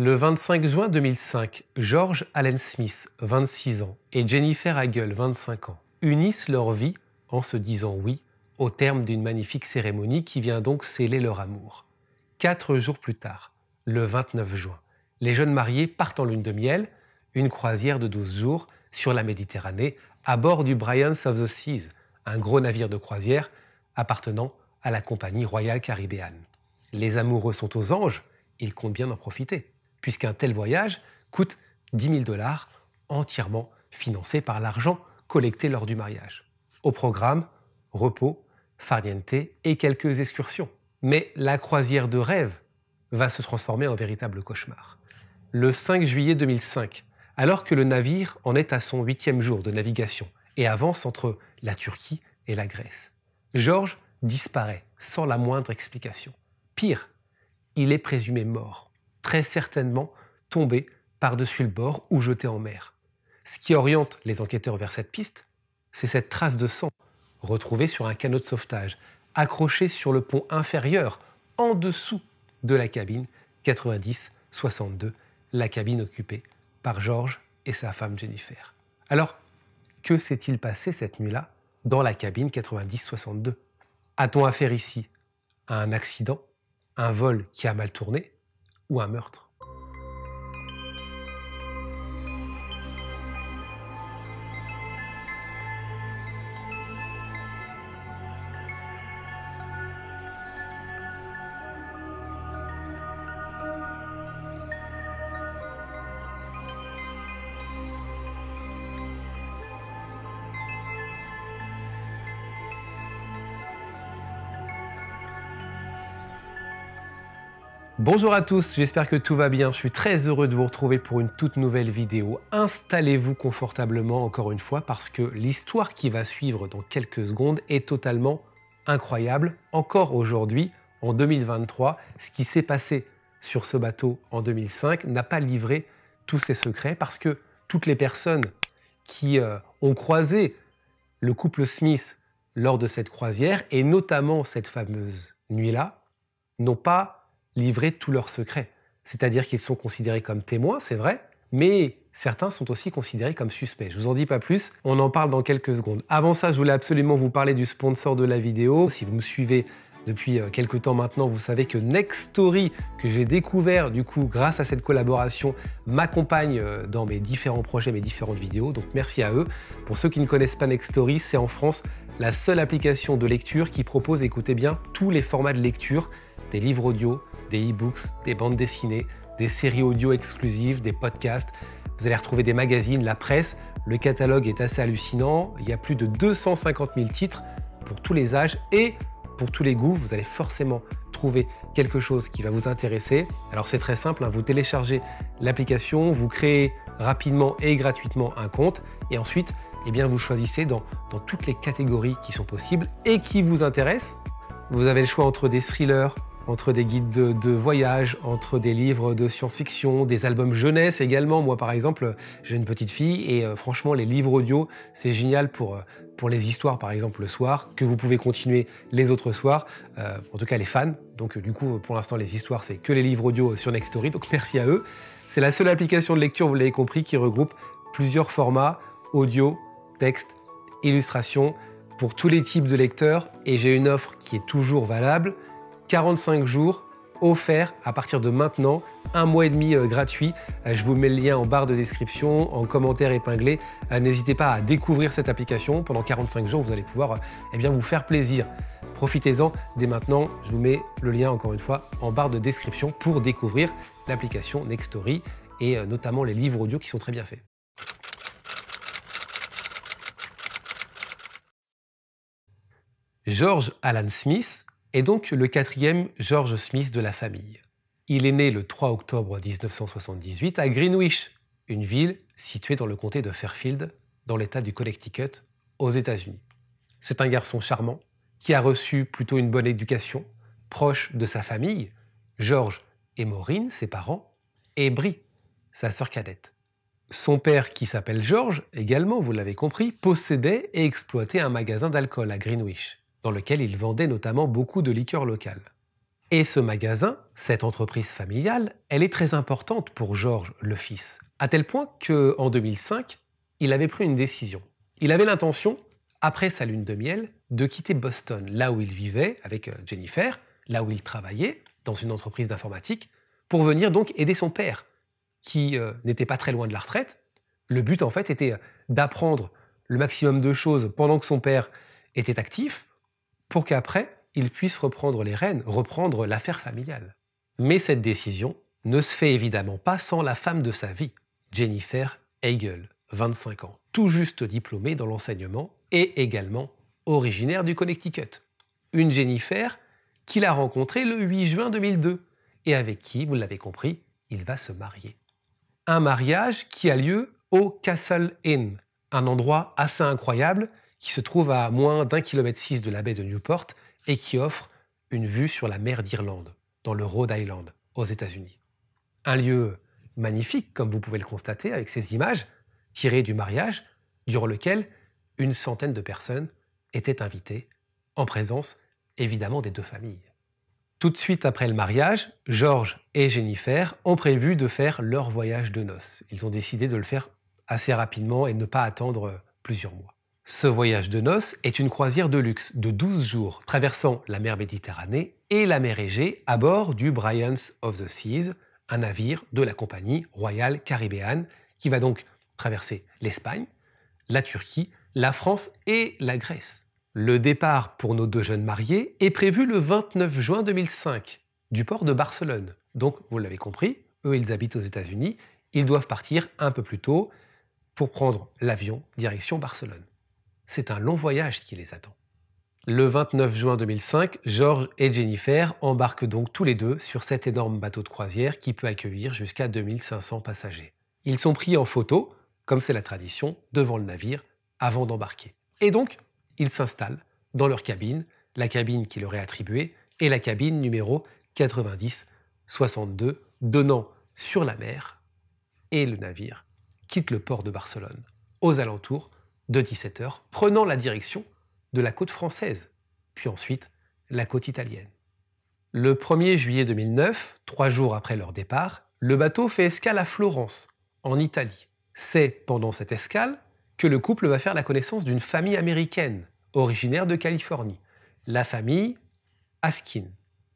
Le 25 juin 2005, George Allen Smith, 26 ans, et Jennifer Hagel, 25 ans, unissent leur vie, en se disant oui, au terme d'une magnifique cérémonie qui vient donc sceller leur amour. Quatre jours plus tard, le 29 juin, les jeunes mariés partent en lune de miel, une croisière de 12 jours sur la Méditerranée, à bord du Bryans of the Seas, un gros navire de croisière appartenant à la compagnie royale caribéenne. Les amoureux sont aux anges, ils comptent bien en profiter puisqu'un tel voyage coûte 10 000 dollars entièrement financé par l'argent collecté lors du mariage. Au programme, repos, farniente et quelques excursions. Mais la croisière de rêve va se transformer en véritable cauchemar. Le 5 juillet 2005, alors que le navire en est à son huitième jour de navigation et avance entre la Turquie et la Grèce, Georges disparaît sans la moindre explication. Pire, il est présumé mort très certainement tombé par-dessus le bord ou jeté en mer. Ce qui oriente les enquêteurs vers cette piste, c'est cette trace de sang retrouvée sur un canot de sauvetage, accroché sur le pont inférieur, en dessous de la cabine 90-62, la cabine occupée par Georges et sa femme Jennifer. Alors, que s'est-il passé cette nuit-là dans la cabine 90-62 A-t-on affaire ici à un accident, un vol qui a mal tourné, ou un meurtre. Bonjour à tous, j'espère que tout va bien. Je suis très heureux de vous retrouver pour une toute nouvelle vidéo. Installez-vous confortablement encore une fois parce que l'histoire qui va suivre dans quelques secondes est totalement incroyable. Encore aujourd'hui, en 2023, ce qui s'est passé sur ce bateau en 2005 n'a pas livré tous ses secrets parce que toutes les personnes qui euh, ont croisé le couple Smith lors de cette croisière et notamment cette fameuse nuit-là n'ont pas livrer tous leurs secrets. C'est-à-dire qu'ils sont considérés comme témoins, c'est vrai, mais certains sont aussi considérés comme suspects. Je vous en dis pas plus, on en parle dans quelques secondes. Avant ça, je voulais absolument vous parler du sponsor de la vidéo. Si vous me suivez depuis euh, quelques temps maintenant, vous savez que Nextory, que j'ai découvert du coup grâce à cette collaboration, m'accompagne euh, dans mes différents projets, mes différentes vidéos. Donc merci à eux. Pour ceux qui ne connaissent pas Nextory, c'est en France la seule application de lecture qui propose, écoutez bien, tous les formats de lecture, des livres audio, des e-books, des bandes dessinées, des séries audio exclusives, des podcasts. Vous allez retrouver des magazines, la presse. Le catalogue est assez hallucinant. Il y a plus de 250 000 titres pour tous les âges et pour tous les goûts. Vous allez forcément trouver quelque chose qui va vous intéresser. Alors c'est très simple, hein. vous téléchargez l'application, vous créez rapidement et gratuitement un compte et ensuite eh bien, vous choisissez dans toutes les catégories qui sont possibles et qui vous intéressent. Vous avez le choix entre des thrillers, entre des guides de, voyage, entre des livres de science-fiction, des albums jeunesse également. Moi, par exemple, j'ai une petite fille et euh, franchement, les livres audio, c'est génial euh, pour, les histoires, par exemple, le soir, que vous pouvez continuer les autres soirs, euh, en tout cas les fans. Donc, du coup, pour l'instant, les histoires, c'est que les livres audio sur Next donc merci à eux. C'est la seule application de lecture, vous l'avez compris, qui regroupe plusieurs formats, audio, texte, illustration, pour tous les types de lecteurs, et j'ai une offre qui est toujours valable 45 jours offert à partir de maintenant, un mois et demi euh, gratuit. Euh, je vous mets le lien en barre de description, en commentaire épinglé. Euh, n'hésitez pas à découvrir cette application. Pendant 45 jours, vous allez pouvoir eh bien, vous faire plaisir. Profitez-en dès maintenant. Je vous mets le lien, encore une fois, en barre de description pour découvrir l'application Nextory et notamment les livres audio qui sont très bien faits. George Alan Smith est donc le quatrième George Smith de la famille. Il est né le 3 octobre 1978 à Greenwich, une ville située dans le comté de Fairfield, dans l'État du Connecticut, aux États-Unis. C'est un garçon charmant qui a reçu plutôt une bonne éducation, proche de sa famille, George et Maureen, ses parents, et Brie, sa sœur cadette. Son père, qui s'appelle George, également, vous l'avez compris, possédait et exploitait un magasin d'alcool à Greenwich dans lequel il vendait notamment beaucoup de liqueurs locales. Et ce magasin, cette entreprise familiale, elle est très importante pour Georges, le fils, à tel point qu'en 2005, il avait pris une décision. Il avait l'intention, après sa lune de miel, de quitter Boston, là où il vivait avec euh, Jennifer, là où il travaillait, dans une entreprise d'informatique, pour venir donc aider son père, qui euh, n'était pas très loin de la retraite. Le but, en fait, était euh, d'apprendre le maximum de choses pendant que son père était actif, pour qu'après, il puisse reprendre les rênes, reprendre l'affaire familiale. Mais cette décision ne se fait évidemment pas sans la femme de sa vie, Jennifer Hegel, 25 ans, tout juste diplômée dans l'enseignement et également originaire du Connecticut. Une Jennifer qu'il a rencontrée le 8 juin 2002 et avec qui, vous l'avez compris, il va se marier. Un mariage qui a lieu au Castle Inn, un endroit assez incroyable qui se trouve à moins d'un kilomètre six de la baie de Newport et qui offre une vue sur la mer d'Irlande, dans le Rhode Island, aux États-Unis. Un lieu magnifique, comme vous pouvez le constater avec ces images tirées du mariage, durant lequel une centaine de personnes étaient invitées, en présence évidemment des deux familles. Tout de suite après le mariage, George et Jennifer ont prévu de faire leur voyage de noces. Ils ont décidé de le faire assez rapidement et ne pas attendre plusieurs mois. Ce voyage de noces est une croisière de luxe de 12 jours traversant la mer Méditerranée et la mer Égée à bord du Bryans of the Seas, un navire de la compagnie royale caribéenne qui va donc traverser l'Espagne, la Turquie, la France et la Grèce. Le départ pour nos deux jeunes mariés est prévu le 29 juin 2005 du port de Barcelone. Donc vous l'avez compris, eux ils habitent aux États-Unis, ils doivent partir un peu plus tôt pour prendre l'avion direction Barcelone c'est un long voyage qui les attend. Le 29 juin 2005, George et Jennifer embarquent donc tous les deux sur cet énorme bateau de croisière qui peut accueillir jusqu'à 2500 passagers. Ils sont pris en photo, comme c'est la tradition, devant le navire avant d'embarquer. Et donc, ils s'installent dans leur cabine, la cabine qui leur est attribuée et la cabine numéro 90 donnant sur la mer et le navire quitte le port de Barcelone aux alentours de 17h, prenant la direction de la côte française, puis ensuite la côte italienne. Le 1er juillet 2009, trois jours après leur départ, le bateau fait escale à Florence, en Italie. C'est pendant cette escale que le couple va faire la connaissance d'une famille américaine, originaire de Californie, la famille Askin.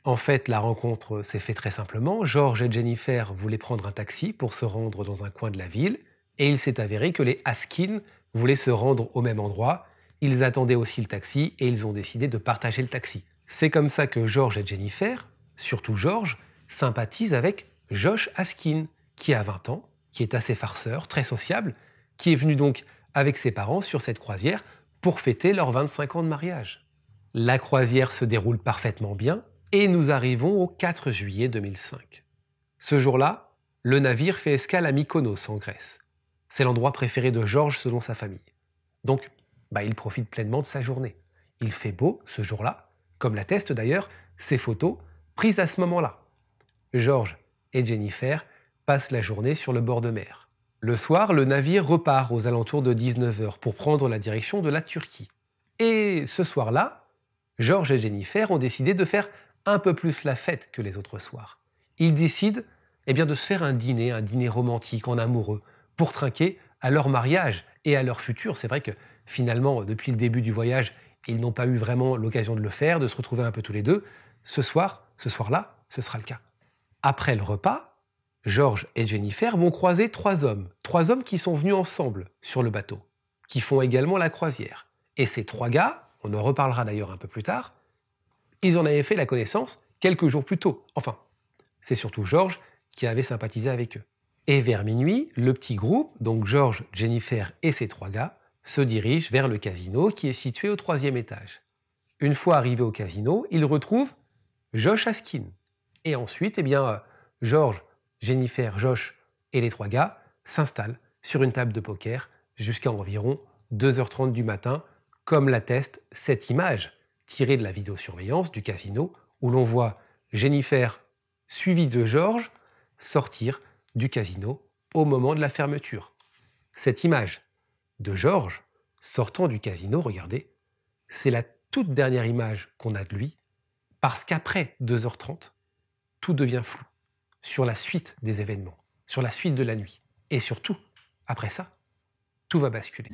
En fait, la rencontre s'est faite très simplement. George et Jennifer voulaient prendre un taxi pour se rendre dans un coin de la ville, et il s'est avéré que les Askin voulaient se rendre au même endroit, ils attendaient aussi le taxi et ils ont décidé de partager le taxi. C'est comme ça que George et Jennifer, surtout George, sympathisent avec Josh Askin, qui a 20 ans, qui est assez farceur, très sociable, qui est venu donc avec ses parents sur cette croisière pour fêter leurs 25 ans de mariage. La croisière se déroule parfaitement bien et nous arrivons au 4 juillet 2005. Ce jour-là, le navire fait escale à Mykonos en Grèce. C'est l'endroit préféré de Georges selon sa famille. Donc, bah, il profite pleinement de sa journée. Il fait beau ce jour-là, comme l'attestent d'ailleurs ces photos prises à ce moment-là. Georges et Jennifer passent la journée sur le bord de mer. Le soir, le navire repart aux alentours de 19h pour prendre la direction de la Turquie. Et ce soir-là, Georges et Jennifer ont décidé de faire un peu plus la fête que les autres soirs. Ils décident eh bien, de se faire un dîner, un dîner romantique en amoureux, pour trinquer à leur mariage et à leur futur. C'est vrai que finalement, depuis le début du voyage, ils n'ont pas eu vraiment l'occasion de le faire, de se retrouver un peu tous les deux. Ce soir, ce soir-là, ce sera le cas. Après le repas, Georges et Jennifer vont croiser trois hommes, trois hommes qui sont venus ensemble sur le bateau, qui font également la croisière. Et ces trois gars, on en reparlera d'ailleurs un peu plus tard, ils en avaient fait la connaissance quelques jours plus tôt. Enfin, c'est surtout Georges qui avait sympathisé avec eux. Et vers minuit, le petit groupe, donc George, Jennifer et ses trois gars, se dirige vers le casino qui est situé au troisième étage. Une fois arrivé au casino, ils retrouvent Josh Askin. Et ensuite, eh bien, George, Jennifer, Josh et les trois gars s'installent sur une table de poker jusqu'à environ 2h30 du matin, comme l'atteste cette image tirée de la vidéosurveillance du casino où l'on voit Jennifer, suivie de George, sortir du casino au moment de la fermeture. Cette image de Georges sortant du casino, regardez, c'est la toute dernière image qu'on a de lui, parce qu'après 2h30, tout devient flou sur la suite des événements, sur la suite de la nuit. Et surtout, après ça, tout va basculer.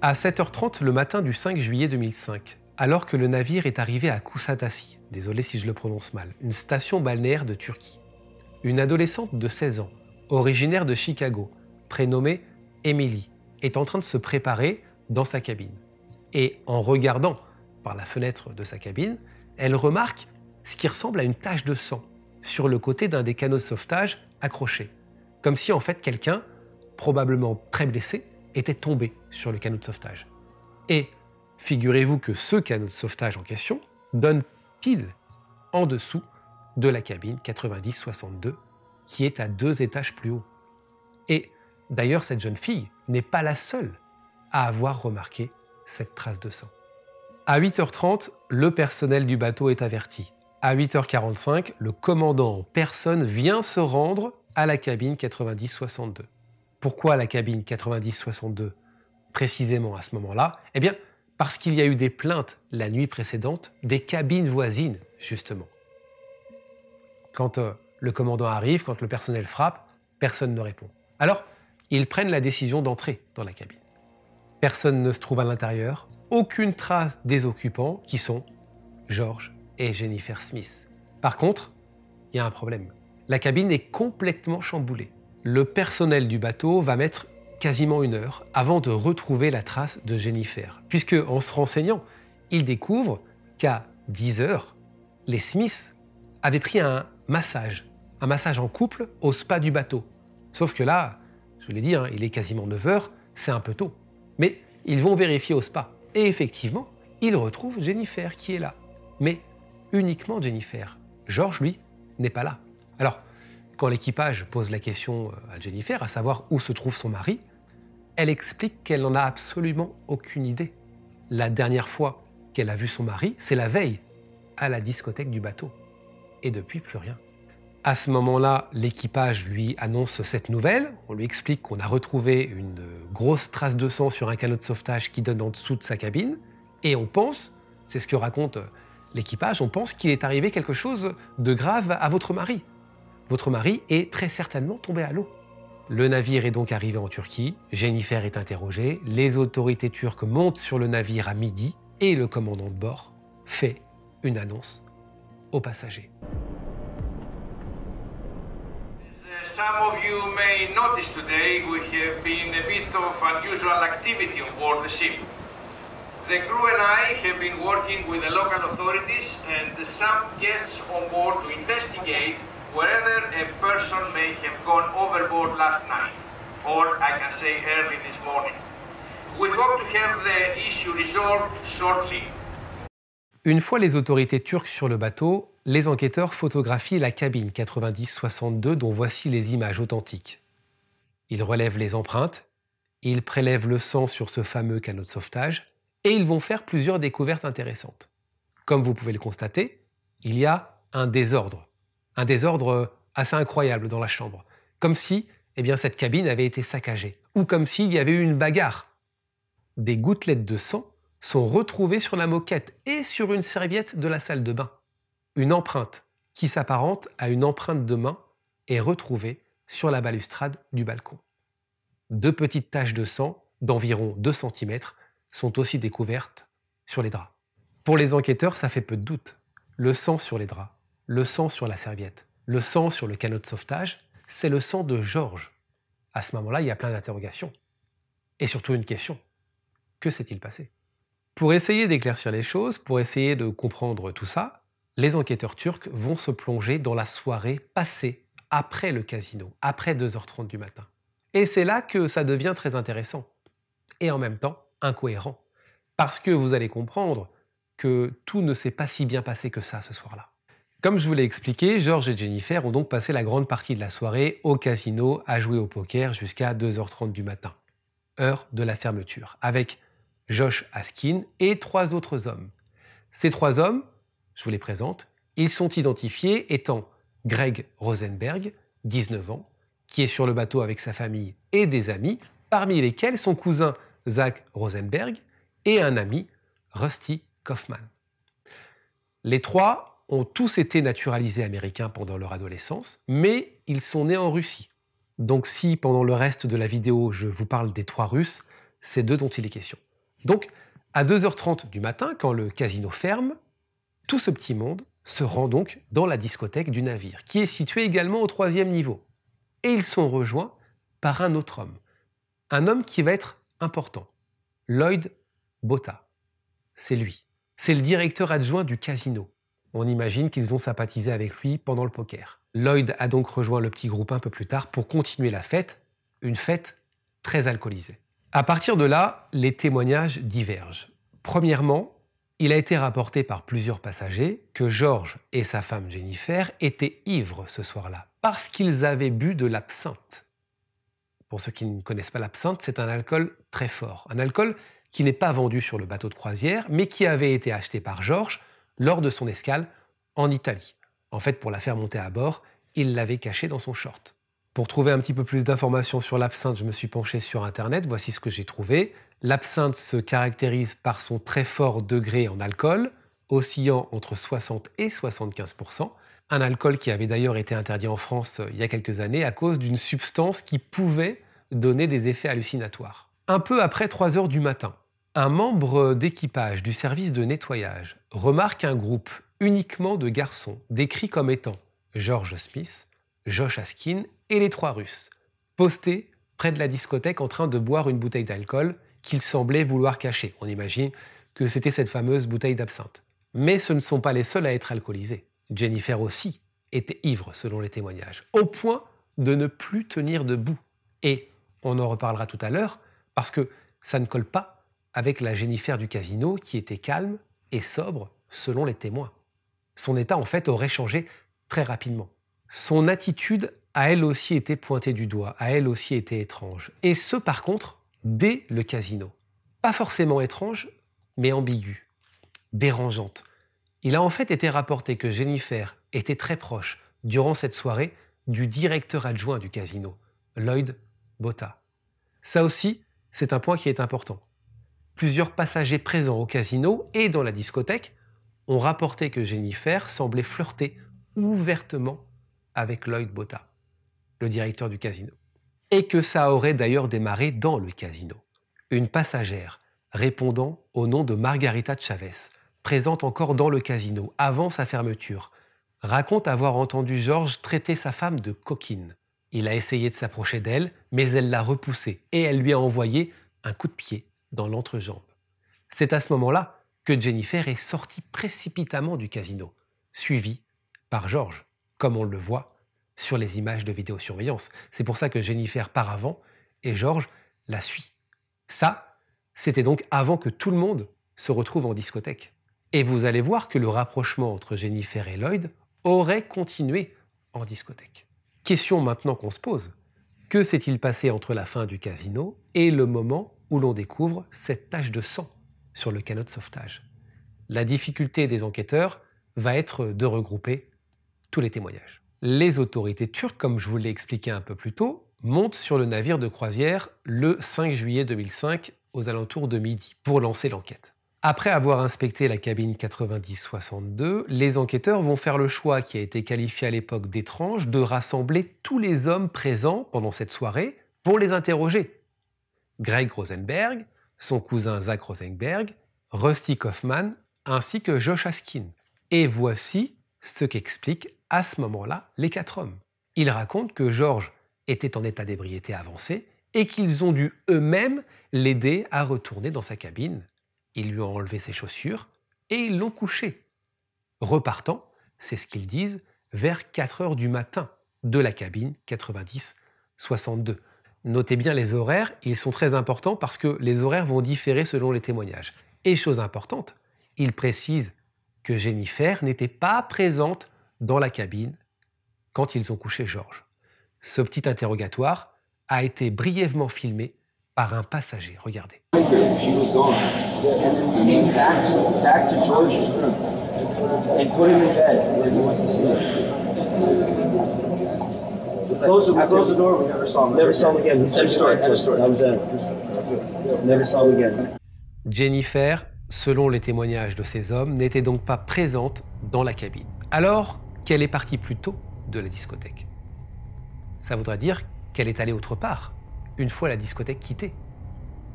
À 7h30 le matin du 5 juillet 2005, alors que le navire est arrivé à Kusatasi, désolé si je le prononce mal, une station balnéaire de Turquie. Une adolescente de 16 ans, originaire de Chicago, prénommée Emily, est en train de se préparer dans sa cabine. Et en regardant par la fenêtre de sa cabine, elle remarque ce qui ressemble à une tache de sang sur le côté d'un des canaux de sauvetage accrochés. Comme si en fait quelqu'un, probablement très blessé, était tombé sur le canot de sauvetage. Et Figurez-vous que ce canot de sauvetage en question donne pile en dessous de la cabine 9062 qui est à deux étages plus haut. Et d'ailleurs, cette jeune fille n'est pas la seule à avoir remarqué cette trace de sang. À 8h30, le personnel du bateau est averti. À 8h45, le commandant en personne vient se rendre à la cabine 90-62. Pourquoi la cabine 90-62 précisément à ce moment-là Eh bien, parce qu'il y a eu des plaintes la nuit précédente des cabines voisines, justement. Quand euh, le commandant arrive, quand le personnel frappe, personne ne répond. Alors, ils prennent la décision d'entrer dans la cabine. Personne ne se trouve à l'intérieur, aucune trace des occupants qui sont George et Jennifer Smith. Par contre, il y a un problème. La cabine est complètement chamboulée. Le personnel du bateau va mettre quasiment une heure avant de retrouver la trace de Jennifer, puisque en se renseignant, ils découvrent qu'à 10 heures, les Smiths avaient pris un massage, un massage en couple au spa du bateau. Sauf que là, je l'ai dit, hein, il est quasiment 9 heures, c'est un peu tôt. Mais ils vont vérifier au spa. Et effectivement, ils retrouvent Jennifer qui est là. Mais uniquement Jennifer. George, lui, n'est pas là. Alors, quand l'équipage pose la question euh, à Jennifer, à savoir où se trouve son mari, elle explique qu'elle n'en a absolument aucune idée. La dernière fois qu'elle a vu son mari, c'est la veille, à la discothèque du bateau. Et depuis, plus rien. À ce moment-là, l'équipage lui annonce cette nouvelle. On lui explique qu'on a retrouvé une grosse trace de sang sur un canot de sauvetage qui donne en dessous de sa cabine. Et on pense, c'est ce que raconte l'équipage, on pense qu'il est arrivé quelque chose de grave à votre mari. Votre mari est très certainement tombé à l'eau. Le navire est donc arrivé en Turquie, Jennifer est interrogée, les autorités turques montent sur le navire à midi et le commandant de bord fait une annonce aux passagers. Some of you may notice today we have been a bit of unusual activity on board the ship. The crew and I have been working with the local authorities and some guests on board to investigate une fois les autorités turques sur le bateau, les enquêteurs photographient la cabine 9062 dont voici les images authentiques. Ils relèvent les empreintes, ils prélèvent le sang sur ce fameux canot de sauvetage, et ils vont faire plusieurs découvertes intéressantes. Comme vous pouvez le constater, il y a un désordre un désordre assez incroyable dans la chambre, comme si eh bien, cette cabine avait été saccagée, ou comme s'il y avait eu une bagarre. Des gouttelettes de sang sont retrouvées sur la moquette et sur une serviette de la salle de bain. Une empreinte qui s'apparente à une empreinte de main est retrouvée sur la balustrade du balcon. Deux petites taches de sang d'environ 2 cm sont aussi découvertes sur les draps. Pour les enquêteurs, ça fait peu de doute. Le sang sur les draps le sang sur la serviette, le sang sur le canot de sauvetage, c'est le sang de Georges. À ce moment-là, il y a plein d'interrogations. Et surtout une question. Que s'est-il passé Pour essayer d'éclaircir les choses, pour essayer de comprendre tout ça, les enquêteurs turcs vont se plonger dans la soirée passée après le casino, après 2h30 du matin. Et c'est là que ça devient très intéressant. Et en même temps, incohérent. Parce que vous allez comprendre que tout ne s'est pas si bien passé que ça ce soir-là. Comme je vous l'ai expliqué, George et Jennifer ont donc passé la grande partie de la soirée au casino à jouer au poker jusqu'à 2h30 du matin, heure de la fermeture, avec Josh Askin et trois autres hommes. Ces trois hommes, je vous les présente, ils sont identifiés étant Greg Rosenberg, 19 ans, qui est sur le bateau avec sa famille et des amis, parmi lesquels son cousin Zach Rosenberg et un ami, Rusty Kaufman. Les trois ont tous été naturalisés américains pendant leur adolescence, mais ils sont nés en Russie. Donc si pendant le reste de la vidéo je vous parle des trois Russes, c'est d'eux dont il est question. Donc à 2h30 du matin, quand le casino ferme, tout ce petit monde se rend donc dans la discothèque du navire, qui est située également au troisième niveau. Et ils sont rejoints par un autre homme. Un homme qui va être important. Lloyd Botta. C'est lui. C'est le directeur adjoint du casino. On imagine qu'ils ont sympathisé avec lui pendant le poker. Lloyd a donc rejoint le petit groupe un peu plus tard pour continuer la fête, une fête très alcoolisée. À partir de là, les témoignages divergent. Premièrement, il a été rapporté par plusieurs passagers que George et sa femme Jennifer étaient ivres ce soir-là parce qu'ils avaient bu de l'absinthe. Pour ceux qui ne connaissent pas l'absinthe, c'est un alcool très fort, un alcool qui n'est pas vendu sur le bateau de croisière, mais qui avait été acheté par George lors de son escale en Italie. En fait, pour la faire monter à bord, il l'avait cachée dans son short. Pour trouver un petit peu plus d'informations sur l'absinthe, je me suis penché sur Internet. Voici ce que j'ai trouvé. L'absinthe se caractérise par son très fort degré en alcool, oscillant entre 60 et 75 un alcool qui avait d'ailleurs été interdit en France euh, il y a quelques années à cause d'une substance qui pouvait donner des effets hallucinatoires. Un peu après 3 heures du matin, un membre d'équipage du service de nettoyage remarque un groupe uniquement de garçons décrits comme étant George Smith, Josh Askin et les trois Russes, postés près de la discothèque en train de boire une bouteille d'alcool qu'ils semblaient vouloir cacher. On imagine que c'était cette fameuse bouteille d'absinthe. Mais ce ne sont pas les seuls à être alcoolisés. Jennifer aussi était ivre, selon les témoignages, au point de ne plus tenir debout. Et on en reparlera tout à l'heure, parce que ça ne colle pas avec la Jennifer du casino qui était calme, et sobre selon les témoins. Son état en fait aurait changé très rapidement. Son attitude a elle aussi été pointée du doigt, a elle aussi été étrange. Et ce par contre, dès le casino. Pas forcément étrange, mais ambiguë, dérangeante. Il a en fait été rapporté que Jennifer était très proche, durant cette soirée, du directeur adjoint du casino, Lloyd Botta. Ça aussi, c'est un point qui est important. Plusieurs passagers présents au casino et dans la discothèque ont rapporté que Jennifer semblait flirter ouvertement avec Lloyd Botta, le directeur du casino. Et que ça aurait d'ailleurs démarré dans le casino. Une passagère répondant au nom de Margarita Chavez, présente encore dans le casino avant sa fermeture, raconte avoir entendu Georges traiter sa femme de coquine. Il a essayé de s'approcher d'elle, mais elle l'a repoussé et elle lui a envoyé un coup de pied dans l'entrejambe. C'est à ce moment-là que Jennifer est sortie précipitamment du casino, suivie par George, comme on le voit sur les images de vidéosurveillance. C'est pour ça que Jennifer part avant et George la suit. Ça, c'était donc avant que tout le monde se retrouve en discothèque. Et vous allez voir que le rapprochement entre Jennifer et Lloyd aurait continué en discothèque. Question maintenant qu'on se pose. Que s'est-il passé entre la fin du casino et le moment où l'on découvre cette tache de sang sur le canot de sauvetage. La difficulté des enquêteurs va être de regrouper tous les témoignages. Les autorités turques, comme je vous l'ai expliqué un peu plus tôt, montent sur le navire de croisière le 5 juillet 2005 aux alentours de midi pour lancer l'enquête. Après avoir inspecté la cabine 9062, les enquêteurs vont faire le choix qui a été qualifié à l'époque d'étrange de rassembler tous les hommes présents pendant cette soirée pour les interroger Greg Rosenberg, son cousin Zach Rosenberg, Rusty Kaufman ainsi que Josh Askin. Et voici ce qu'expliquent à ce moment-là les quatre hommes. Ils racontent que George était en état d'ébriété avancé et qu'ils ont dû eux-mêmes l'aider à retourner dans sa cabine. Ils lui ont enlevé ses chaussures et ils l'ont couché. Repartant, c'est ce qu'ils disent, vers 4 heures du matin de la cabine 90-62. Notez bien les horaires, ils sont très importants parce que les horaires vont différer selon les témoignages. Et chose importante, il précise que Jennifer n'était pas présente dans la cabine quand ils ont couché George. Ce petit interrogatoire a été brièvement filmé par un passager. Regardez. Jennifer, selon les témoignages de ces hommes, n'était donc pas présente dans la cabine. Alors qu'elle est partie plus tôt de la discothèque. Ça voudrait dire qu'elle est allée autre part, une fois la discothèque quittée.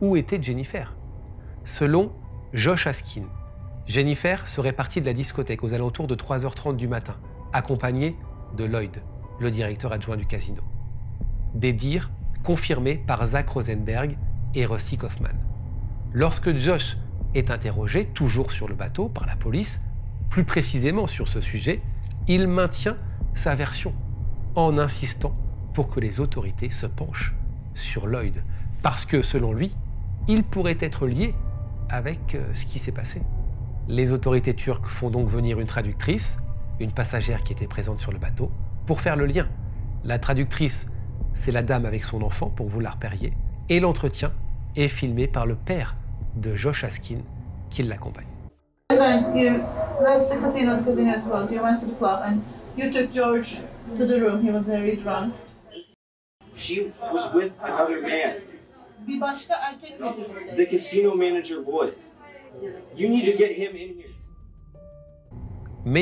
Où était Jennifer Selon Josh Askin, Jennifer serait partie de la discothèque aux alentours de 3h30 du matin, accompagnée de Lloyd, le directeur adjoint du casino. Des dires confirmés par Zach Rosenberg et Rusty Kaufman. Lorsque Josh est interrogé, toujours sur le bateau, par la police, plus précisément sur ce sujet, il maintient sa version en insistant pour que les autorités se penchent sur Lloyd, parce que selon lui, il pourrait être lié avec euh, ce qui s'est passé. Les autorités turques font donc venir une traductrice, une passagère qui était présente sur le bateau, pour faire le lien. La traductrice, c'est la dame avec son enfant, pour vous la repérer, et l'entretien est filmé par le père de Josh Askin, qui l'accompagne. Mais il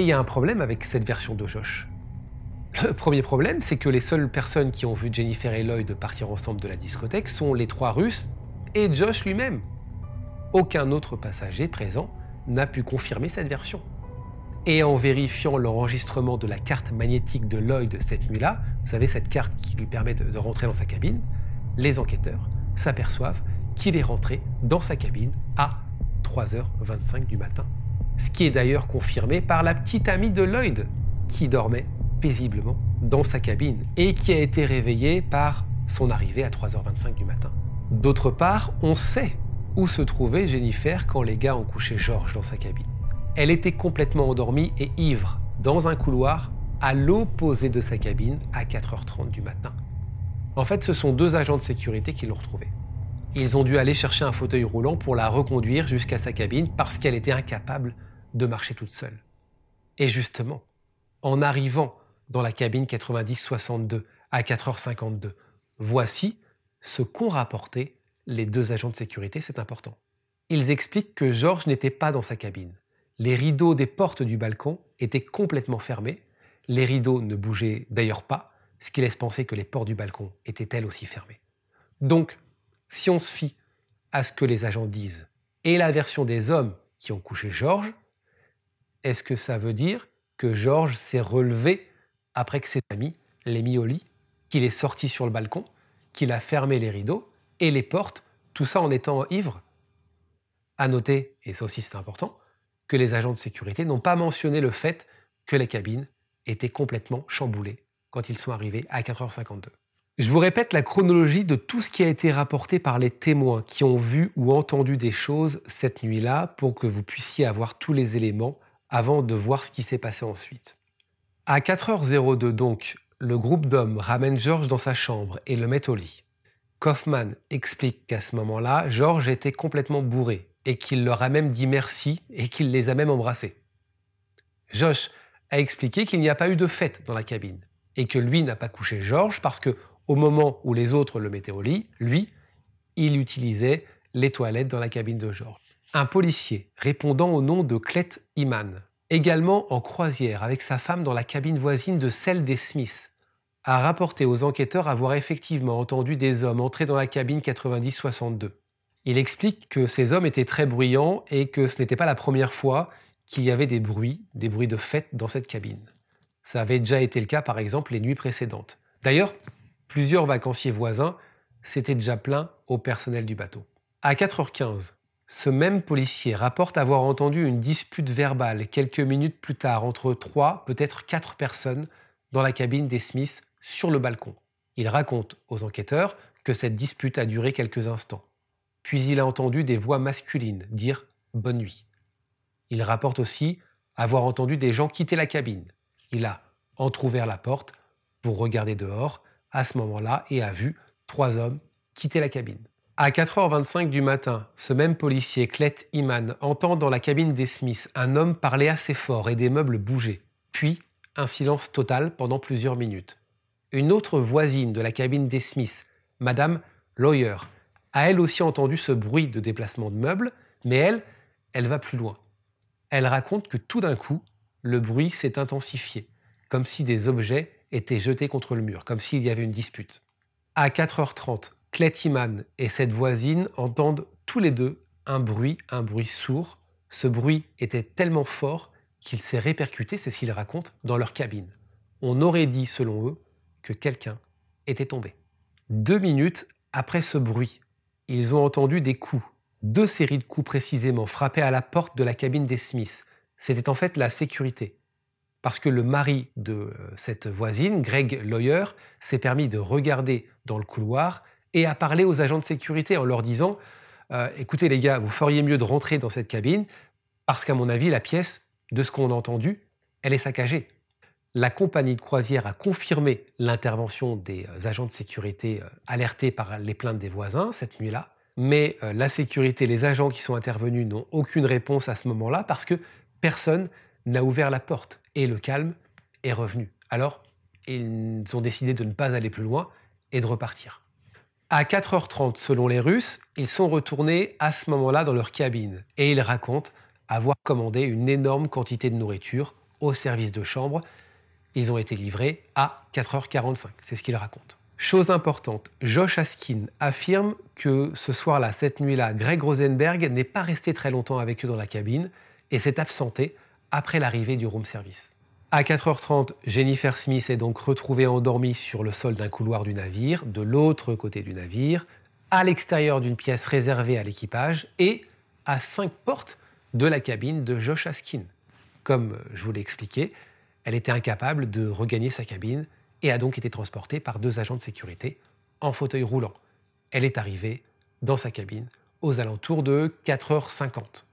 y a un problème avec cette version de Josh. Le premier problème, c'est que les seules personnes qui ont vu Jennifer et Lloyd partir ensemble de la discothèque sont les trois Russes et Josh lui-même. Aucun autre passager présent n'a pu confirmer cette version. Et en vérifiant l'enregistrement de la carte magnétique de Lloyd cette nuit-là, vous savez cette carte qui lui permet de, rentrer dans sa cabine, les enquêteurs s'aperçoivent qu'il est rentré dans sa cabine à 3h25 du matin. Ce qui est d'ailleurs confirmé par la petite amie de Lloyd, qui dormait paisiblement dans sa cabine et qui a été réveillée par son arrivée à 3h25 du matin. D'autre part, on sait où se trouvait Jennifer quand les gars ont couché George dans sa cabine. Elle était complètement endormie et ivre dans un couloir à l'opposé de sa cabine à 4h30 du matin. En fait, ce sont deux agents de sécurité qui l'ont retrouvée. Ils ont dû aller chercher un fauteuil roulant pour la reconduire jusqu'à sa cabine parce qu'elle était incapable de marcher toute seule. Et justement, en arrivant dans la cabine 9062 62 à 4h52. Voici ce qu'ont rapporté les deux agents de sécurité, c'est important. Ils expliquent que Georges n'était pas dans sa cabine. Les rideaux des portes du balcon étaient complètement fermés. Les rideaux ne bougeaient d'ailleurs pas, ce qui laisse penser que les portes du balcon étaient elles aussi fermées. Donc, si on se fie à ce que les agents disent et la version des hommes qui ont couché Georges, est-ce que ça veut dire que Georges s'est relevé après que ses amis l'aient mis au lit, qu'il est sorti sur le balcon, qu'il a fermé les rideaux et les portes, tout ça en étant ivre. À noter, et ça aussi c'est important, que les agents de sécurité n'ont pas mentionné le fait que les cabines étaient complètement chamboulées quand ils sont arrivés à 4h52. Je vous répète la chronologie de tout ce qui a été rapporté par les témoins qui ont vu ou entendu des choses cette nuit-là pour que vous puissiez avoir tous les éléments avant de voir ce qui s'est passé ensuite. À 4h02 donc, le groupe d'hommes ramène George dans sa chambre et le met au lit. Kaufman explique qu'à ce moment-là, George était complètement bourré et qu'il leur a même dit merci et qu'il les a même embrassés. Josh a expliqué qu'il n'y a pas eu de fête dans la cabine et que lui n'a pas couché George parce que au moment où les autres le mettaient au lit, lui, il utilisait les toilettes dans la cabine de George. Un policier répondant au nom de Klet Iman également en croisière avec sa femme dans la cabine voisine de celle des Smiths, a rapporté aux enquêteurs avoir effectivement entendu des hommes entrer dans la cabine 9062. Il explique que ces hommes étaient très bruyants et que ce n'était pas la première fois qu'il y avait des bruits, des bruits de fête dans cette cabine. Ça avait déjà été le cas par exemple les nuits précédentes. D'ailleurs, plusieurs vacanciers voisins s'étaient déjà plaints au personnel du bateau. À 4h15, ce même policier rapporte avoir entendu une dispute verbale quelques minutes plus tard entre trois, peut-être quatre personnes dans la cabine des Smiths sur le balcon. Il raconte aux enquêteurs que cette dispute a duré quelques instants. Puis il a entendu des voix masculines dire Bonne nuit. Il rapporte aussi avoir entendu des gens quitter la cabine. Il a entr'ouvert la porte pour regarder dehors à ce moment-là et a vu trois hommes quitter la cabine. À 4h25 du matin, ce même policier, Klet Iman, entend dans la cabine des Smiths un homme parler assez fort et des meubles bouger. Puis, un silence total pendant plusieurs minutes. Une autre voisine de la cabine des Smiths, Madame Lawyer, a elle aussi entendu ce bruit de déplacement de meubles, mais elle, elle va plus loin. Elle raconte que tout d'un coup, le bruit s'est intensifié, comme si des objets étaient jetés contre le mur, comme s'il y avait une dispute. À 4h30, Kletiman et cette voisine entendent tous les deux un bruit, un bruit sourd. Ce bruit était tellement fort qu'il s'est répercuté, c'est ce qu'ils racontent, dans leur cabine. On aurait dit, selon eux, que quelqu'un était tombé. Deux minutes après ce bruit, ils ont entendu des coups, deux séries de coups précisément, frappés à la porte de la cabine des Smiths. C'était en fait la sécurité. Parce que le mari de euh, cette voisine, Greg Lawyer, s'est permis de regarder dans le couloir et à parler aux agents de sécurité en leur disant euh, écoutez les gars, vous feriez mieux de rentrer dans cette cabine parce qu'à mon avis, la pièce, de ce qu'on a entendu, elle est saccagée. La compagnie de croisière a confirmé l'intervention des euh, agents de sécurité euh, alertés par les plaintes des voisins cette nuit-là, mais la sécurité, les agents qui sont intervenus n'ont aucune réponse à ce moment-là parce que personne n'a ouvert la porte et le calme est revenu. Alors, ils ont décidé de ne pas aller plus loin et de repartir. À 4h30, selon les Russes, ils sont retournés à ce moment-là dans leur cabine et ils racontent avoir commandé une énorme quantité de nourriture au service de chambre. Ils ont été livrés à 4h45, c'est ce qu'ils racontent. Chose importante, Josh Askin affirme que ce soir-là, cette nuit-là, Greg Rosenberg n'est pas resté très longtemps avec eux dans la cabine et s'est absenté après l'arrivée du room service. À 4h30, Jennifer Smith est donc retrouvée endormie sur le sol d'un couloir du navire, de l'autre côté du navire, à l'extérieur d'une pièce réservée à l'équipage et à cinq portes de la cabine de Josh Askin. Comme je vous l'ai expliqué, elle était incapable de regagner sa cabine et a donc été transportée par deux agents de sécurité en fauteuil roulant. Elle est arrivée dans sa cabine aux alentours de 4h50.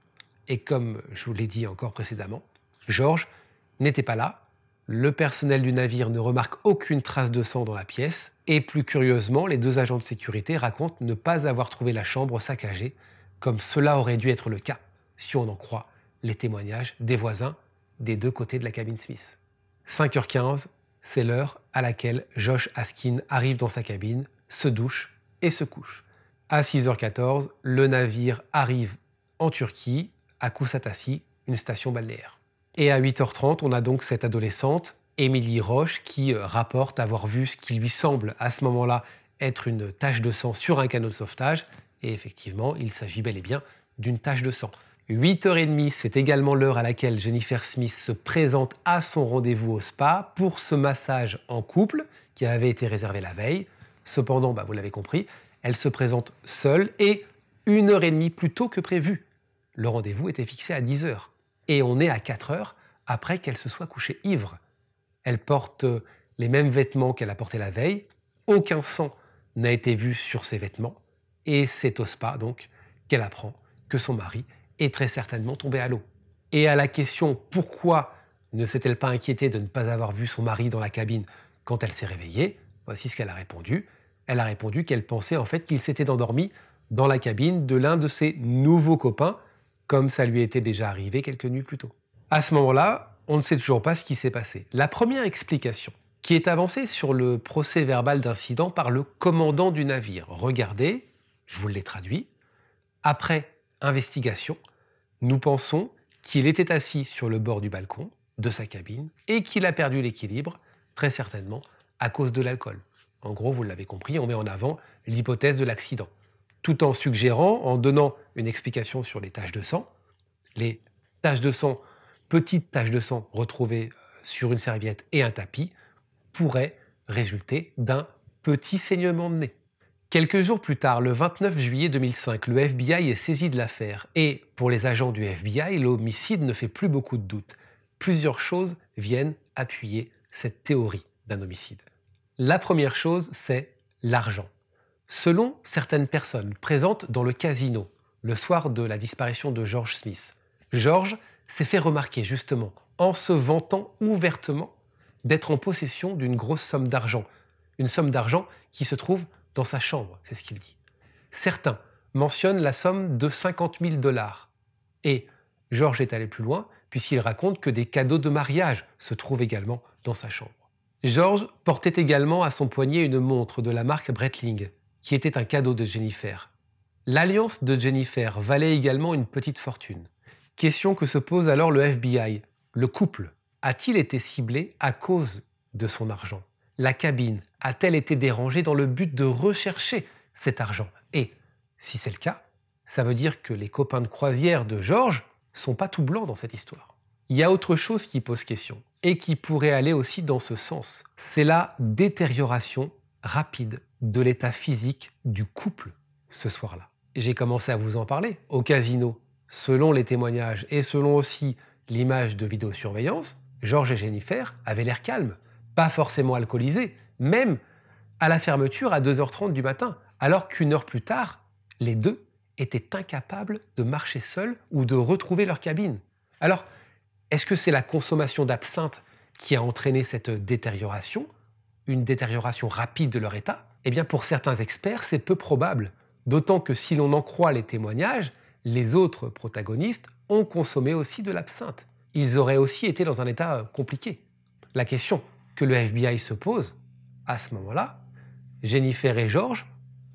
Et comme je vous l'ai dit encore précédemment, George n'était pas là. Le personnel du navire ne remarque aucune trace de sang dans la pièce et plus curieusement, les deux agents de sécurité racontent ne pas avoir trouvé la chambre saccagée, comme cela aurait dû être le cas, si on en croit les témoignages des voisins des deux côtés de la cabine Smith. 5h15, c'est l'heure à laquelle Josh Askin arrive dans sa cabine, se douche et se couche. À 6h14, le navire arrive en Turquie, à Kusatasi, une station balnéaire. Et à 8h30, on a donc cette adolescente, Émilie Roche, qui euh, rapporte avoir vu ce qui lui semble à ce moment-là être une tache de sang sur un canot de sauvetage. Et effectivement, il s'agit bel et bien d'une tache de sang. 8h30, c'est également l'heure à laquelle Jennifer Smith se présente à son rendez-vous au spa pour ce massage en couple qui avait été réservé la veille. Cependant, bah, vous l'avez compris, elle se présente seule et une heure et demie plus tôt que prévu. Le rendez-vous était fixé à 10 heures et on est à 4 heures après qu'elle se soit couchée ivre. Elle porte euh, les mêmes vêtements qu'elle a portés la veille, aucun sang n'a été vu sur ses vêtements, et c'est au spa donc qu'elle apprend que son mari est très certainement tombé à l'eau. Et à la question pourquoi ne s'est-elle pas inquiétée de ne pas avoir vu son mari dans la cabine quand elle s'est réveillée, voici ce qu'elle a répondu. Elle a répondu qu'elle pensait en fait qu'il s'était endormi dans la cabine de l'un de ses nouveaux copains comme ça lui était déjà arrivé quelques nuits plus tôt. À ce moment-là, on ne sait toujours pas ce qui s'est passé. La première explication qui est avancée sur le procès verbal d'incident par le commandant du navire. Regardez, je vous l'ai traduit. Après investigation, nous pensons qu'il était assis sur le bord du balcon de sa cabine et qu'il a perdu l'équilibre, très certainement à cause de l'alcool. En gros, vous l'avez compris, on met en avant l'hypothèse de l'accident tout en suggérant, en donnant une explication sur les taches de sang. Les taches de sang, petites taches de sang retrouvées euh, sur une serviette et un tapis, pourraient résulter d'un petit saignement de nez. Quelques jours plus tard, le 29 juillet 2005, le FBI est saisi de l'affaire et, pour les agents du FBI, l'homicide ne fait plus beaucoup de doute. Plusieurs choses viennent appuyer cette théorie d'un homicide. La première chose, c'est l'argent. Selon certaines personnes présentes dans le casino, le soir de la disparition de George Smith, George s'est fait remarquer justement en se vantant ouvertement d'être en possession d'une grosse somme d'argent, une somme d'argent qui se trouve dans sa chambre, c'est ce qu'il dit. Certains mentionnent la somme de 50 000 dollars. Et George est allé plus loin puisqu'il raconte que des cadeaux de mariage se trouvent également dans sa chambre. George portait également à son poignet une montre de la marque Breitling, qui était un cadeau de Jennifer. L'alliance de Jennifer valait également une petite fortune. Question que se pose alors le FBI. Le couple a-t-il été ciblé à cause de son argent La cabine a-t-elle été dérangée dans le but de rechercher cet argent Et si c'est le cas, ça veut dire que les copains de croisière de George sont pas tout blancs dans cette histoire. Il y a autre chose qui pose question et qui pourrait aller aussi dans ce sens. C'est la détérioration rapide de l'état physique du couple ce soir-là. J'ai commencé à vous en parler au casino. Selon les témoignages et selon aussi l'image de vidéosurveillance, Georges et Jennifer avaient l'air calmes, pas forcément alcoolisés, même à la fermeture à 2h30 du matin, alors qu'une heure plus tard, les deux étaient incapables de marcher seuls ou de retrouver leur cabine. Alors, est-ce que c'est la consommation d'absinthe qui a entraîné cette détérioration une détérioration rapide de leur état Eh bien, pour certains experts, c'est peu probable. D'autant que si l'on en croit les témoignages, les autres protagonistes ont consommé aussi de l'absinthe. Ils auraient aussi été dans un état euh, compliqué. La question que le FBI se pose, à ce moment-là, Jennifer et George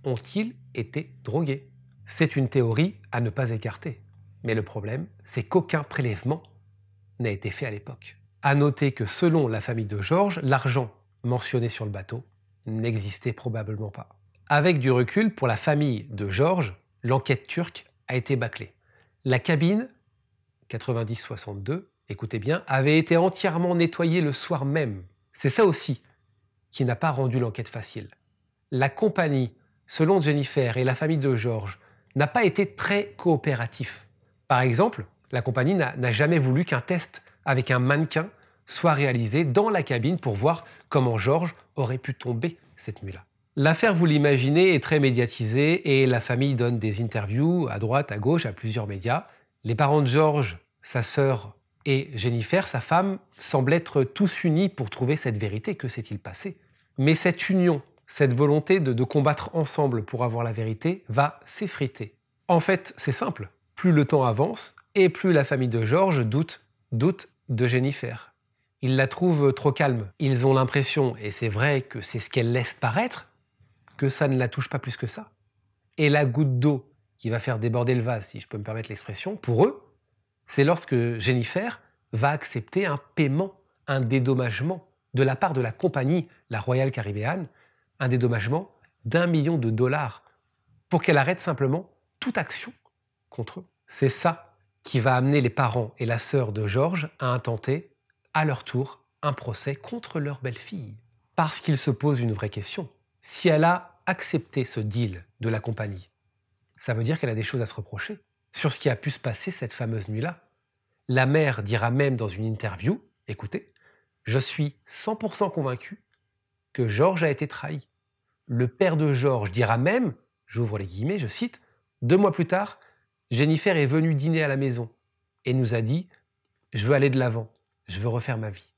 ont-ils été drogués C'est une théorie à ne pas écarter. Mais le problème, c'est qu'aucun prélèvement n'a été fait à l'époque. À noter que selon la famille de George, l'argent mentionnés sur le bateau n'existait probablement pas. Avec du recul, pour la famille de Georges, l'enquête turque a été bâclée. La cabine 9062, écoutez bien, avait été entièrement nettoyée le soir même. C'est ça aussi qui n'a pas rendu l'enquête facile. La compagnie, selon Jennifer et la famille de Georges, n'a pas été très coopérative. Par exemple, la compagnie n'a jamais voulu qu'un test avec un mannequin soit réalisé dans la cabine pour voir comment Georges aurait pu tomber cette nuit-là. L'affaire, vous l'imaginez, est très médiatisée et la famille donne des interviews à droite, à gauche, à plusieurs médias. Les parents de Georges, sa sœur et Jennifer, sa femme, semblent être tous unis pour trouver cette vérité. Que s'est-il passé Mais cette union, cette volonté de, de combattre ensemble pour avoir la vérité, va s'effriter. En fait, c'est simple. Plus le temps avance et plus la famille de Georges doute, doute de Jennifer. Ils la trouvent trop calme. Ils ont l'impression, et c'est vrai que c'est ce qu'elle laisse paraître, que ça ne la touche pas plus que ça. Et la goutte d'eau qui va faire déborder le vase, si je peux me permettre l'expression, pour eux, c'est lorsque Jennifer va accepter un paiement, un dédommagement de la part de la compagnie, la Royal Caribbean, un dédommagement d'un million de dollars pour qu'elle arrête simplement toute action contre eux. C'est ça qui va amener les parents et la sœur de Georges à intenter à leur tour un procès contre leur belle-fille. Parce qu'il se pose une vraie question. Si elle a accepté ce deal de la compagnie, ça veut dire qu'elle a des choses à se reprocher sur ce qui a pu se passer cette fameuse nuit-là. La mère dira même dans une interview, écoutez, je suis 100% convaincu que Georges a été trahi. Le père de Georges dira même, j'ouvre les guillemets, je cite, deux mois plus tard, Jennifer est venue dîner à la maison et nous a dit, je veux aller de l'avant je veux refaire ma vie.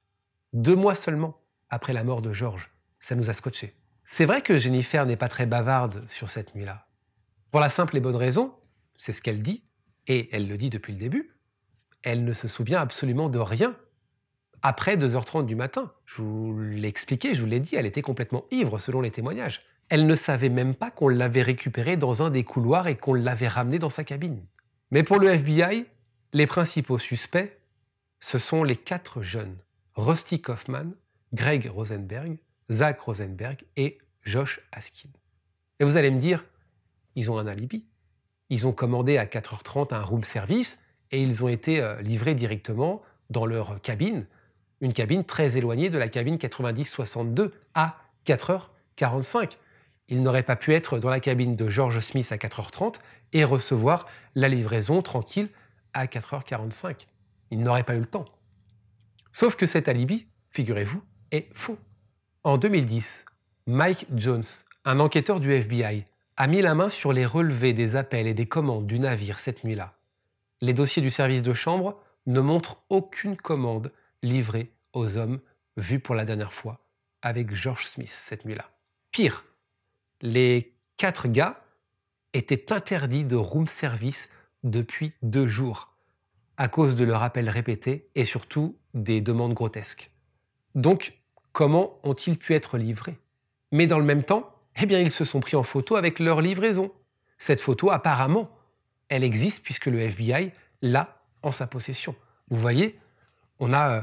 Deux mois seulement après la mort de Georges, ça nous a scotché. C'est vrai que Jennifer n'est pas très bavarde sur cette nuit-là. Pour la simple et bonne raison, c'est ce qu'elle dit, et elle le dit depuis le début, elle ne se souvient absolument de rien. Après 2h30 du matin, je vous l'ai expliqué, je vous l'ai dit, elle était complètement ivre selon les témoignages. Elle ne savait même pas qu'on l'avait récupérée dans un des couloirs et qu'on l'avait ramenée dans sa cabine. Mais pour le FBI, les principaux suspects ce sont les quatre jeunes, Rusty Kaufman, Greg Rosenberg, Zach Rosenberg et Josh Askin. Et vous allez me dire, ils ont un alibi. Ils ont commandé à 4h30 un room service et ils ont été euh, livrés directement dans leur cabine, une cabine très éloignée de la cabine 9062 à 4h45. Ils n'auraient pas pu être dans la cabine de George Smith à 4h30 et recevoir la livraison tranquille à 4h45 il n'aurait pas eu le temps. Sauf que cet alibi, figurez-vous, est faux. En 2010, Mike Jones, un enquêteur du FBI, a mis la main sur les relevés des appels et des commandes du navire cette nuit-là. Les dossiers du service de chambre ne montrent aucune commande livrée aux hommes vus pour la dernière fois avec George Smith cette nuit-là. Pire, les quatre gars étaient interdits de room service depuis deux jours à cause de leurs appels répétés et surtout des demandes grotesques. Donc, comment ont-ils pu être livrés Mais dans le même temps, eh bien, ils se sont pris en photo avec leur livraison. Cette photo, apparemment, elle existe puisque le FBI l'a en sa possession. Vous voyez, on a euh,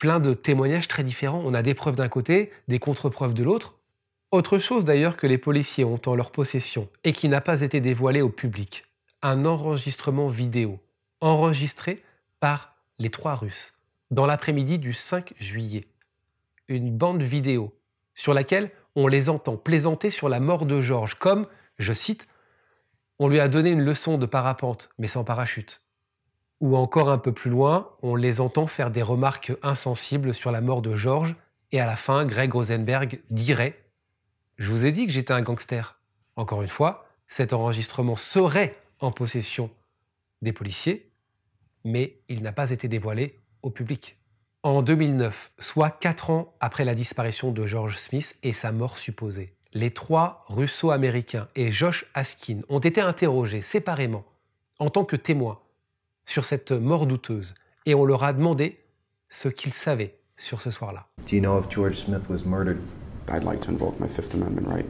plein de témoignages très différents. On a des preuves d'un côté, des contre-preuves de l'autre. Autre chose d'ailleurs que les policiers ont en leur possession et qui n'a pas été dévoilée au public, un enregistrement vidéo enregistré par les trois Russes dans l'après-midi du 5 juillet. Une bande vidéo sur laquelle on les entend plaisanter sur la mort de Georges comme, je cite, on lui a donné une leçon de parapente mais sans parachute. Ou encore un peu plus loin, on les entend faire des remarques insensibles sur la mort de Georges et à la fin, Greg Rosenberg dirait Je vous ai dit que j'étais un gangster. Encore une fois, cet enregistrement serait en possession des policiers mais il n'a pas été dévoilé au public. En 2009, soit 4 ans après la disparition de George Smith et sa mort supposée, les trois russo-américains et Josh Askin ont été interrogés séparément en tant que témoins sur cette mort douteuse et on leur a demandé ce qu'ils savaient sur ce soir-là. Do you know if George Smith was murdered? I'd like to invoke my Fifth Amendment right.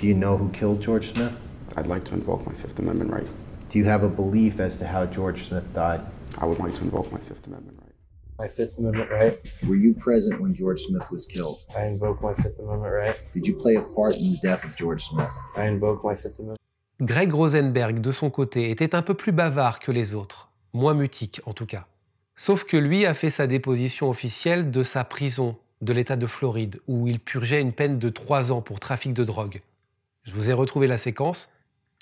Do you know who killed George Smith? I'd like to invoke my Fifth Amendment right. Do you have a belief as to how George Smith died? I would like to invoke my Fifth Amendment right. My Fifth Amendment right. Were you present when George Smith was killed? I invoke my Fifth Amendment right. Did you play a part in the death of George Smith? I invoke my Fifth Amendment. Greg Rosenberg, de son côté, était un peu plus bavard que les autres, moins mutique en tout cas. Sauf que lui a fait sa déposition officielle de sa prison de l'État de Floride, où il purgeait une peine de 3 ans pour trafic de drogue. Je vous ai retrouvé la séquence,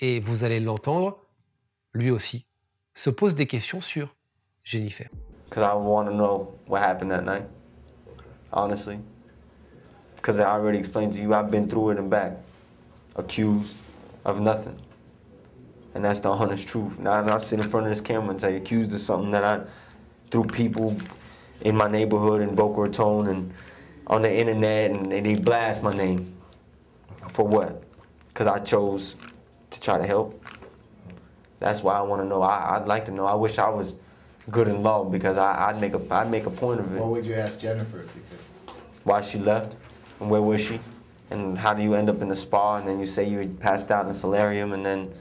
et vous allez l'entendre, lui aussi, se pose des questions sur Jennifer. Because I want to know what happened that night, honestly. Because I already explained to you, I've been through it and back, accused of nothing. And that's the honest truth. Now, I sit in front of this camera and say, accused of something that I, through people in my neighborhood in Boca Raton and on the internet, and they blast my name. For what? Because I chose to try to help. That's why I want to know. I, would like to know. I wish I was good and low because I, would make a I'd make a point of it. What would you ask Jennifer if you could? Why she left, and where was she, and how do you end up in the spa, and then you say you passed out in the solarium, and then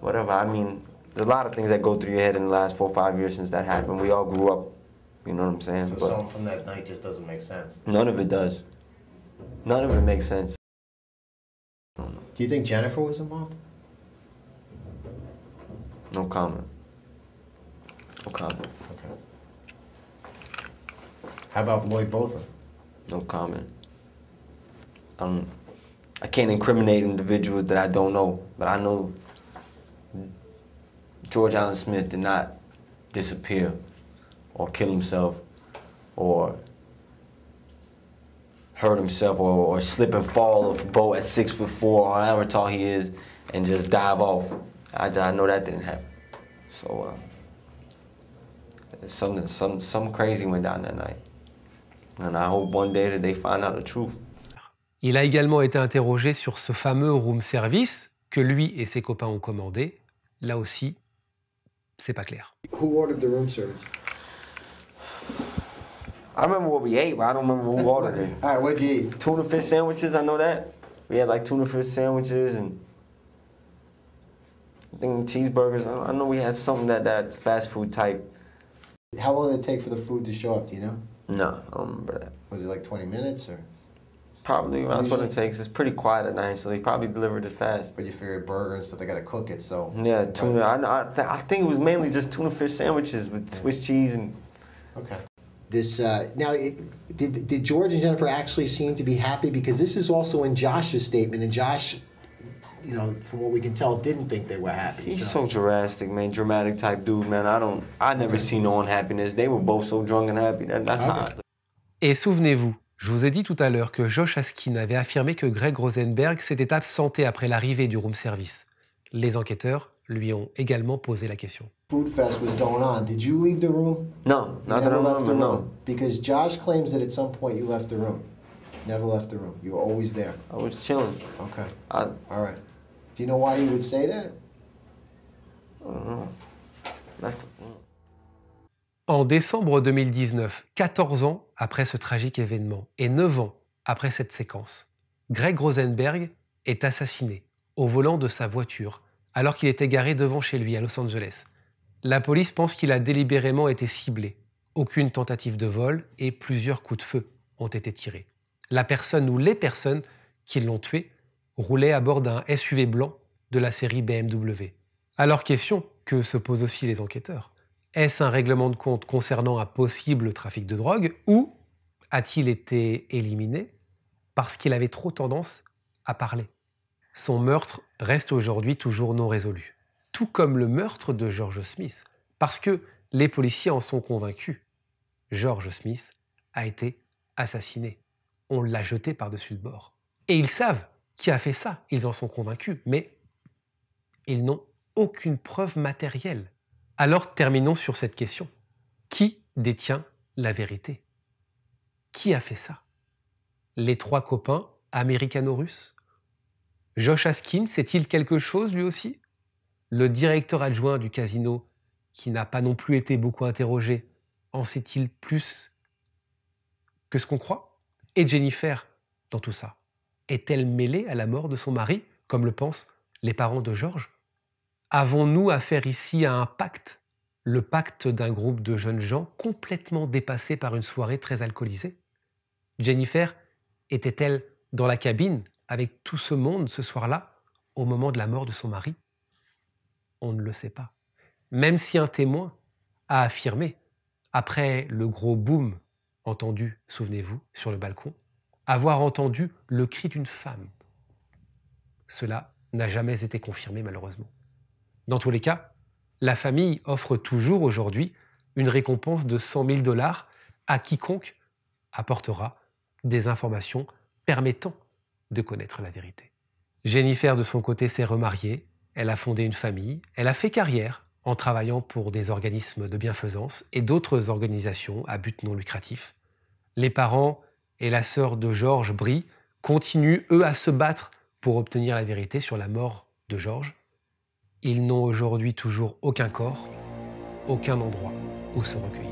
whatever. I mean, there's a lot of things that go through your head in the last four or five years since that happened. We all grew up, you know what I'm saying? So but something from that night just doesn't make sense. None of it does. None of it makes sense. Do you think Jennifer was involved? No comment. No comment. Okay. How about Lloyd Botha? No comment. I um, don't. I can't incriminate individuals that I don't know, but I know George Allen Smith did not disappear or kill himself or hurt himself or, or slip and fall off a boat at six foot four or however tall he is and just dive off. I, I know that didn't happen. So. Uh, something, some, some crazy went down that night. And I hope one day that they find out the truth. Il a également été interrogé sur ce fameux room service que lui et ses copains ont commandé. Là aussi, c'est pas clair. Who ordered the room service? I remember what we ate, but I don't remember who ordered it. All right, what'd you eat? Tuna fish sandwiches. I know that. We had like tuna fish sandwiches and I think cheeseburgers. I know we had something that that fast food type. How long did it take for the food to show up? Do you know? No, I don't remember that. Was it like 20 minutes or? Probably around what it takes. It's pretty quiet at night, so they probably delivered it fast. But you figure burger and stuff, they gotta cook it, so. Yeah, tuna. I, I, th I think it was mainly just tuna fish sandwiches with yeah. Swiss cheese and. Okay. This uh, now it, did did George and Jennifer actually seem to be happy because this is also in Josh's statement, and Josh you know, from what we can tell, didn't think they were happy. He's so, so drastic, man, dramatic type dude, man. I don't, I never okay. seen no unhappiness. They were both so drunk and happy. That, that's okay. not. Et souvenez-vous, je vous ai dit tout à l'heure que Josh Askin avait affirmé que Greg Rosenberg s'était absenté après l'arrivée du room service. Les enquêteurs lui ont également posé la question. Food Fest was going on. Did you leave the room? No, not that I remember, no. Because Josh claims that at some point you left the room. Never left the room. You were always there. I was chilling. Okay. I, All right. Uh-huh. En décembre 2019, 14 ans après ce tragique événement et 9 ans après cette séquence, Greg Rosenberg est assassiné au volant de sa voiture alors qu'il était garé devant chez lui à Los Angeles. La police pense qu'il a délibérément été ciblé. Aucune tentative de vol et plusieurs coups de feu ont été tirés. La personne ou les personnes qui l'ont tué roulait à bord d'un SUV blanc de la série BMW. Alors question que se posent aussi les enquêteurs. Est-ce un règlement de compte concernant un possible trafic de drogue ou a-t-il été éliminé parce qu'il avait trop tendance à parler Son meurtre reste aujourd'hui toujours non résolu, tout comme le meurtre de George Smith, parce que les policiers en sont convaincus. George Smith a été assassiné. On l'a jeté par-dessus le bord. Et ils savent qui a fait ça Ils en sont convaincus, mais ils n'ont aucune preuve matérielle. Alors terminons sur cette question. Qui détient la vérité Qui a fait ça Les trois copains américano-russes Josh Askin, sait-il quelque chose lui aussi Le directeur adjoint du casino, qui n'a pas non plus été beaucoup interrogé, en sait-il plus que ce qu'on croit Et Jennifer dans tout ça est-elle mêlée à la mort de son mari, comme le pensent les parents de Georges Avons-nous affaire ici à un pacte Le pacte d'un groupe de jeunes gens complètement dépassés par une soirée très alcoolisée Jennifer était-elle dans la cabine avec tout ce monde ce soir-là au moment de la mort de son mari On ne le sait pas. Même si un témoin a affirmé, après le gros boom entendu, souvenez-vous, sur le balcon, avoir entendu le cri d'une femme. Cela n'a jamais été confirmé malheureusement. Dans tous les cas, la famille offre toujours aujourd'hui une récompense de 100 000 dollars à quiconque apportera des informations permettant de connaître la vérité. Jennifer, de son côté, s'est remariée, elle a fondé une famille, elle a fait carrière en travaillant pour des organismes de bienfaisance et d'autres organisations à but non lucratif. Les parents et la sœur de Georges, Brie, continuent eux à se battre pour obtenir la vérité sur la mort de Georges. Ils n'ont aujourd'hui toujours aucun corps, aucun endroit où se recueillir.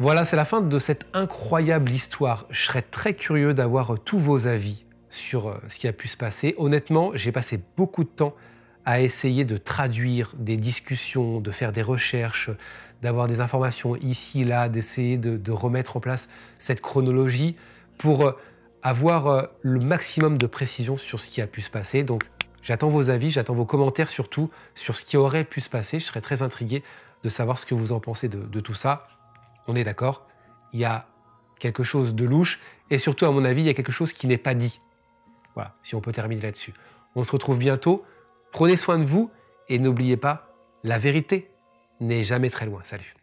Voilà, c'est la fin de cette incroyable histoire. Je serais très curieux d'avoir tous vos avis sur euh, ce qui a pu se passer. Honnêtement, j'ai passé beaucoup de temps à essayer de traduire des discussions, de faire des recherches, d'avoir des informations ici, là, d'essayer de, remettre en place cette chronologie pour euh, avoir euh, le maximum de précision sur ce qui a pu se passer. Donc j'attends vos avis, j'attends vos commentaires surtout sur ce qui aurait pu se passer. Je serais très intrigué de savoir ce que vous en pensez de, de tout ça. On est d'accord, il y a quelque chose de louche et surtout à mon avis, il y a quelque chose qui n'est pas dit. Voilà, si on peut terminer là-dessus. On se retrouve bientôt Prenez soin de vous et n'oubliez pas, la vérité n'est jamais très loin. Salut.